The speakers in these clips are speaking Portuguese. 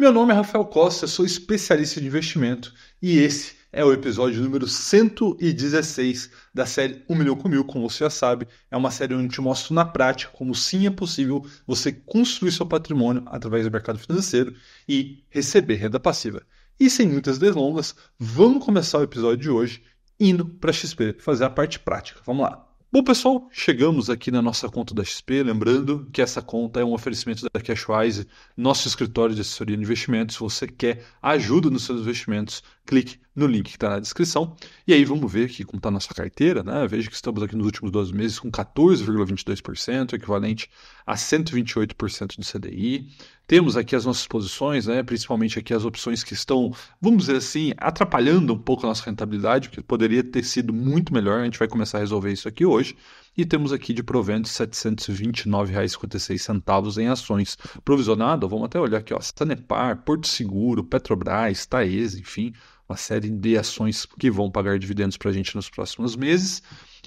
Meu nome é Rafael Costa, sou especialista em investimento e esse é o episódio número 116 da série 1 milhão com mil, como você já sabe. É uma série onde eu te mostro na prática como sim é possível você construir seu patrimônio através do mercado financeiro e receber renda passiva. E sem muitas delongas, vamos começar o episódio de hoje indo para XP fazer a parte prática. Vamos lá. Bom, pessoal, chegamos aqui na nossa conta da XP. Lembrando que essa conta é um oferecimento da Cashwise, nosso escritório de assessoria de investimentos. Se você quer ajuda nos seus investimentos, clique no link que está na descrição. E aí vamos ver que como está nossa carteira, né? Veja que estamos aqui nos últimos 12 meses com 14,22%, equivalente a 128% do CDI. Temos aqui as nossas posições, né? principalmente aqui as opções que estão, vamos dizer assim, atrapalhando um pouco a nossa rentabilidade, porque poderia ter sido muito melhor. A gente vai começar a resolver isso aqui hoje. E temos aqui de provento R$ 729,56 em ações provisionado. Vamos até olhar aqui, ó, Sanepar, Porto Seguro, Petrobras, Taesa, enfim, uma série de ações que vão pagar dividendos para a gente nos próximos meses.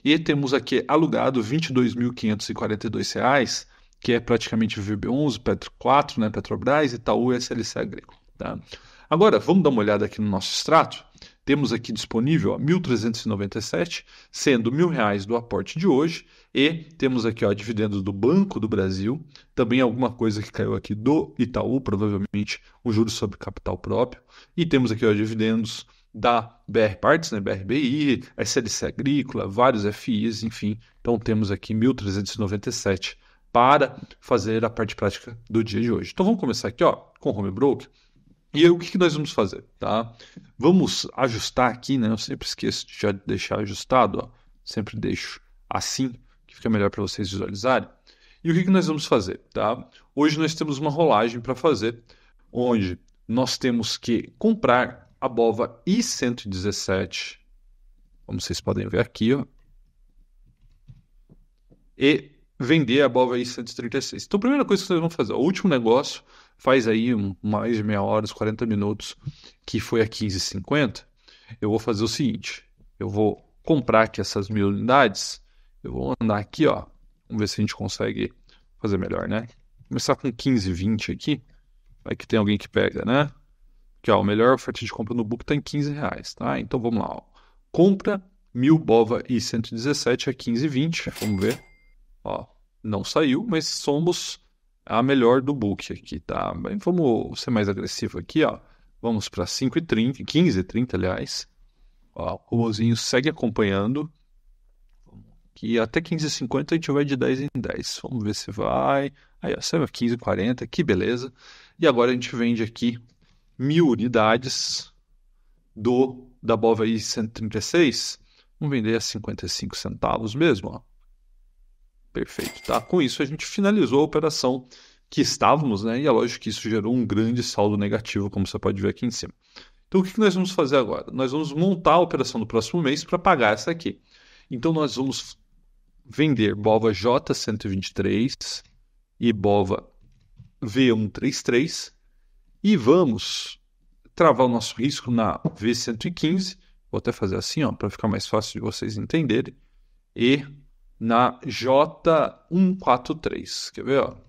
E temos aqui alugado R$ 22.542, que é praticamente VB11, Petro 4, né, Petrobras, Itaú e SLC Agrícola. Tá? Agora, vamos dar uma olhada aqui no nosso extrato. Temos aqui disponível R$ 1.397, sendo R$ 1.000 do aporte de hoje, e temos aqui ó, dividendos do Banco do Brasil, também alguma coisa que caiu aqui do Itaú, provavelmente o juros juro sobre capital próprio, e temos aqui ó, dividendos da BR Parts, né, BRBI, SLC Agrícola, vários FIs, enfim. Então temos aqui 1.397 para fazer a parte prática do dia de hoje. Então vamos começar aqui ó, com o Home Broker. E aí, o que, que nós vamos fazer, tá? Vamos ajustar aqui, né? Eu sempre esqueço de já deixar ajustado, ó. Sempre deixo assim, que fica melhor para vocês visualizarem. E o que, que nós vamos fazer, tá? Hoje nós temos uma rolagem para fazer, onde nós temos que comprar a BOVA I117, como vocês podem ver aqui, ó. E vender a BOVA I136. Então, a primeira coisa que nós vamos fazer, o último negócio faz aí mais de meia hora, 40 minutos, que foi a 15,50, eu vou fazer o seguinte, eu vou comprar aqui essas mil unidades, eu vou andar aqui, ó, vamos ver se a gente consegue fazer melhor, né? Começar com 15,20 aqui, vai que tem alguém que pega, né? Que ó, o melhor oferta de compra no book tá em 15 reais, tá? Então vamos lá, ó. compra mil bova e 117 a 15,20, vamos ver, ó, não saiu, mas somos a melhor do book aqui, tá? Vamos ser mais agressivo aqui, ó. Vamos para 5:30, 15:30, aliás. Ó, o robôzinho segue acompanhando. Que até 15:50 a gente vai de 10 em 10. Vamos ver se vai. Aí, ó, saiu 15 que beleza. E agora a gente vende aqui mil unidades do da Bova I 136. Vamos vender a 55 centavos mesmo, ó. Perfeito, tá? Com isso a gente finalizou a operação que estávamos, né? E é lógico que isso gerou um grande saldo negativo, como você pode ver aqui em cima. Então o que nós vamos fazer agora? Nós vamos montar a operação do próximo mês para pagar essa aqui. Então nós vamos vender BOVA J123 e BOVA V133 e vamos travar o nosso risco na V115. Vou até fazer assim, ó, para ficar mais fácil de vocês entenderem. E na J143. Quer ver? Ó? Vou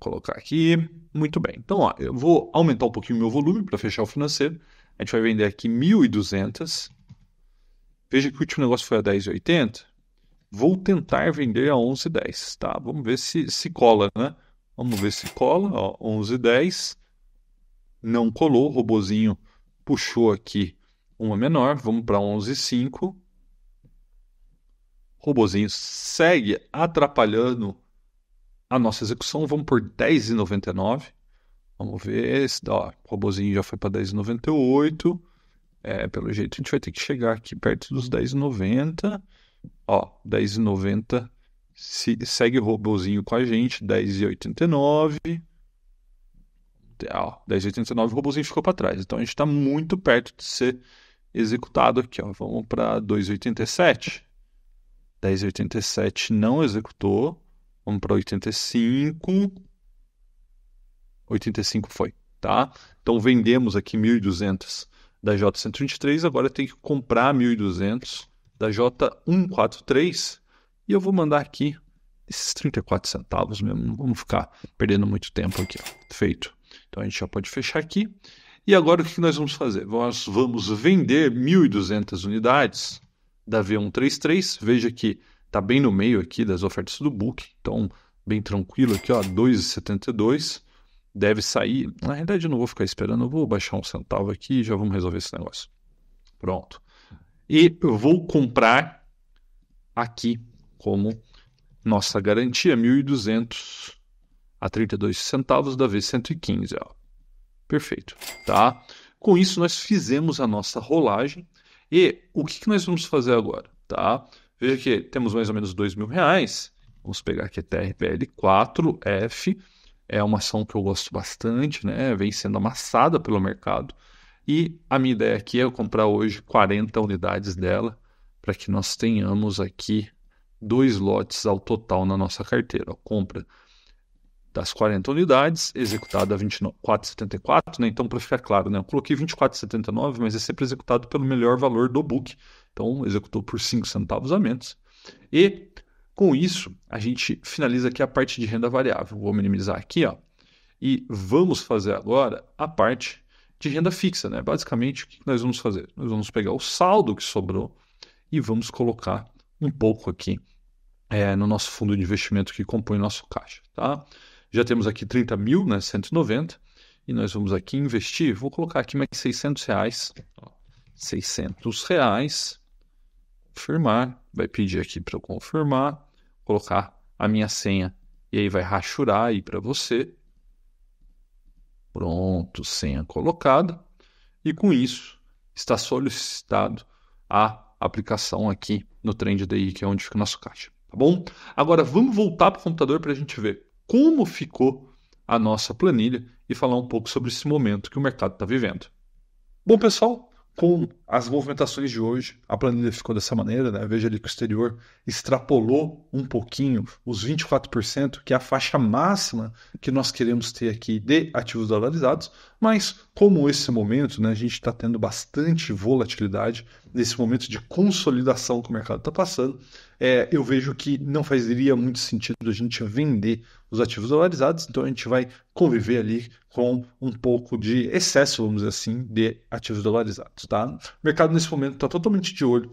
colocar aqui. Muito bem. Então, ó, eu vou aumentar um pouquinho o meu volume para fechar o financeiro. A gente vai vender aqui 1.200. Veja que o último negócio foi a 10,80. Vou tentar vender a 11,10, tá? Vamos ver se, se cola, né? Vamos ver se cola. 11,10. Não colou. O robozinho puxou aqui uma menor. Vamos para 11,5 robozinho segue atrapalhando a nossa execução. Vamos por 10,99. Vamos ver se dá. Ó, o robozinho já foi para 10,98. É, pelo jeito, a gente vai ter que chegar aqui perto dos 10,90. Ó, 10,90. Se, segue o robozinho com a gente, 10,89. Ó, 10,89 o robozinho ficou para trás. Então a gente está muito perto de ser executado aqui. Ó. Vamos para 2,87. 10,87 não executou. Vamos para 85. 85 foi, tá? Então vendemos aqui 1.200 da J123, agora tem que comprar 1.200 da J143 e eu vou mandar aqui esses 34 centavos mesmo, não vamos ficar perdendo muito tempo aqui, ó. feito. Então a gente já pode fechar aqui. E agora o que nós vamos fazer? Nós vamos vender 1.200 unidades da V133. Veja que está bem no meio aqui das ofertas do book, então bem tranquilo aqui, ó, 2,72. Deve sair. Na realidade, eu não vou ficar esperando, eu vou baixar um centavo aqui e já vamos resolver esse negócio. Pronto. E eu vou comprar aqui como nossa garantia 1.200 a 32 centavos da V115, ó. Perfeito, tá? Com isso nós fizemos a nossa rolagem. E o que, que nós vamos fazer agora? Tá? Veja que temos mais ou menos dois mil reais. Vamos pegar aqui TRPL4F. É uma ação que eu gosto bastante, né? Vem sendo amassada pelo mercado. E a minha ideia aqui é comprar hoje 40 unidades dela para que nós tenhamos aqui dois lotes ao total na nossa carteira. Ó, compra das 40 unidades, executado a 24,74, né? Então, para ficar claro, né? Eu coloquei 24,79, mas é sempre executado pelo melhor valor do book. Então, executou por 5 centavos a menos. E com isso, a gente finaliza aqui a parte de renda variável. Vou minimizar aqui, ó. E vamos fazer agora a parte de renda fixa, né? Basicamente, o que nós vamos fazer? Nós vamos pegar o saldo que sobrou e vamos colocar um pouco aqui é, no nosso fundo de investimento que compõe nosso caixa, tá? já temos aqui 30 mil, né, 190, e nós vamos aqui investir, vou colocar aqui mais 600 reais, 600 reais, confirmar, vai pedir aqui para eu confirmar, colocar a minha senha, e aí vai rachurar aí para você, pronto, senha colocada, e com isso está solicitado a aplicação aqui no Trend que é onde fica o nosso caixa, tá bom? Agora vamos voltar para o computador para a gente ver como ficou a nossa planilha e falar um pouco sobre esse momento que o mercado está vivendo. Bom, pessoal, com as movimentações de hoje, a planilha ficou dessa maneira, né? Veja ali que o exterior extrapolou um pouquinho os 24%, que é a faixa máxima que nós queremos ter aqui de ativos dolarizados, mas como esse momento, né, a gente está tendo bastante volatilidade, nesse momento de consolidação que o mercado está passando, é, eu vejo que não faria muito sentido a gente vender os ativos dolarizados, então a gente vai conviver ali com um pouco de excesso, vamos dizer assim, de ativos dolarizados. Tá? O mercado nesse momento está totalmente de olho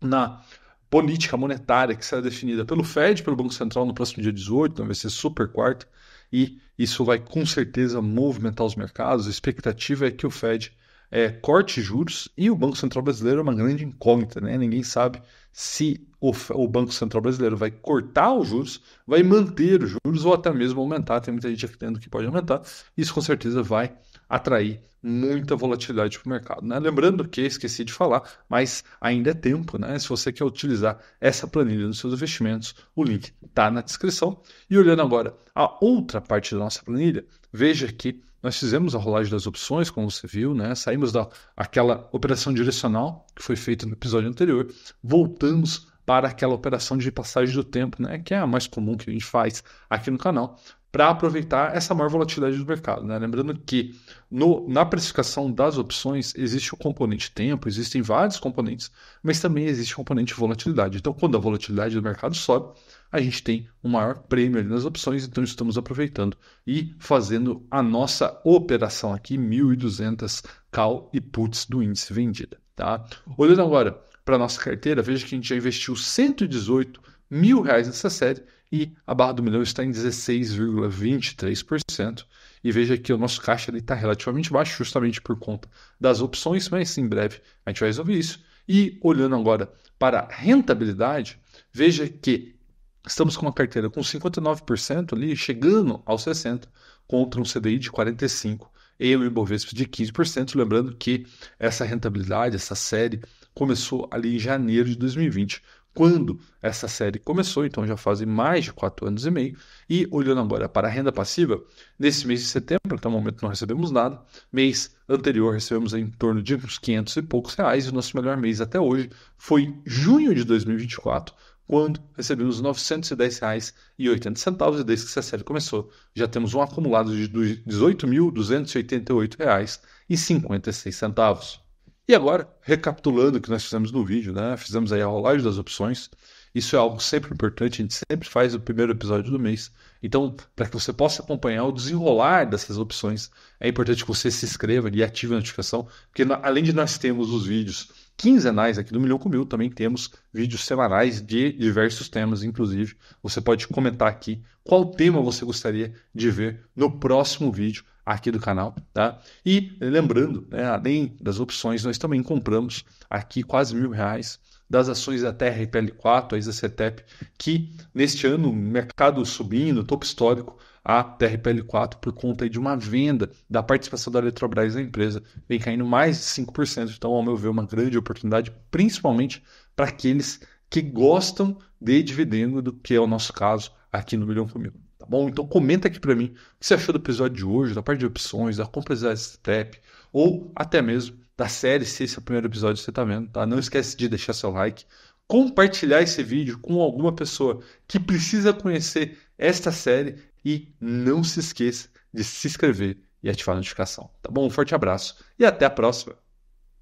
na política monetária que será definida pelo Fed, pelo Banco Central no próximo dia 18, então vai ser super quarto, e isso vai com certeza movimentar os mercados. A expectativa é que o Fed é, corte juros e o Banco Central Brasileiro é uma grande incógnita, né? Ninguém sabe se o, o, Banco Central Brasileiro vai cortar os juros, vai manter os juros ou até mesmo aumentar. Tem muita gente aqui dentro que pode aumentar. Isso com certeza vai atrair muita volatilidade para o mercado. Né? Lembrando que esqueci de falar, mas ainda é tempo, né? Se você quer utilizar essa planilha nos seus investimentos, o link está na descrição. E olhando agora a outra parte da nossa planilha, veja que nós fizemos a rolagem das opções, como você viu, né? Saímos daquela da, operação direcional que foi feita no episódio anterior, voltamos para aquela operação de passagem do tempo, né? Que é a mais comum que a gente faz aqui no canal para aproveitar essa maior volatilidade do mercado. Né? Lembrando que no, na precificação das opções existe o componente tempo, existem vários componentes, mas também existe o componente volatilidade. Então, quando a volatilidade do mercado sobe, a gente tem um maior prêmio nas opções, então estamos aproveitando e fazendo a nossa operação aqui, 1.200 call e puts do índice vendida. Tá? Olhando agora para a nossa carteira, veja que a gente já investiu 118 mil reais nessa série e a barra do milhão está em 16,23%. E veja que o nosso caixa está relativamente baixo, justamente por conta das opções, mas em breve a gente vai resolver isso. E olhando agora para a rentabilidade, veja que estamos com uma carteira com 59% ali, chegando aos 60%, contra um CDI de 45% e o Ibovespa de 15%. Lembrando que essa rentabilidade, essa série, começou ali em janeiro de 2020, quando essa série começou, então já fazem mais de quatro anos e meio. E olhando agora para a renda passiva, nesse mês de setembro, até o momento não recebemos nada, mês anterior recebemos em torno de uns 500 e poucos reais, e o nosso melhor mês até hoje foi junho de 2024, quando recebemos R$ 910,80, e desde que essa série começou, já temos um acumulado de R$ 18.288,56. E agora, recapitulando o que nós fizemos no vídeo, né? Fizemos aí a rolagem das opções. Isso é algo sempre importante, a gente sempre faz o primeiro episódio do mês. Então, para que você possa acompanhar o desenrolar dessas opções, é importante que você se inscreva e ative a notificação, porque além de nós temos os vídeos quinzenais aqui do Milhão com Mil, também temos vídeos semanais de diversos temas, inclusive. Você pode comentar aqui qual tema você gostaria de ver no próximo vídeo aqui do canal, tá? E lembrando, né, além das opções, nós também compramos aqui quase mil reais das ações da TRPL4, a ISACETEP, que neste ano, mercado subindo, topo histórico, a TRPL4 por conta de uma venda da participação da Eletrobras na empresa, vem caindo mais de 5%. Então, ao meu ver, é uma grande oportunidade, principalmente para aqueles que gostam de dividendo, do que é o nosso caso aqui no Milhão Comigo. Tá bom? Então comenta aqui para mim o que você achou do episódio de hoje, da parte de opções, da complexidade de step, ou até mesmo da série, se esse é o primeiro episódio que você está vendo, tá? Não esquece de deixar seu like, compartilhar esse vídeo com alguma pessoa que precisa conhecer esta série e não se esqueça de se inscrever e ativar a notificação, tá bom? Um forte abraço e até a próxima!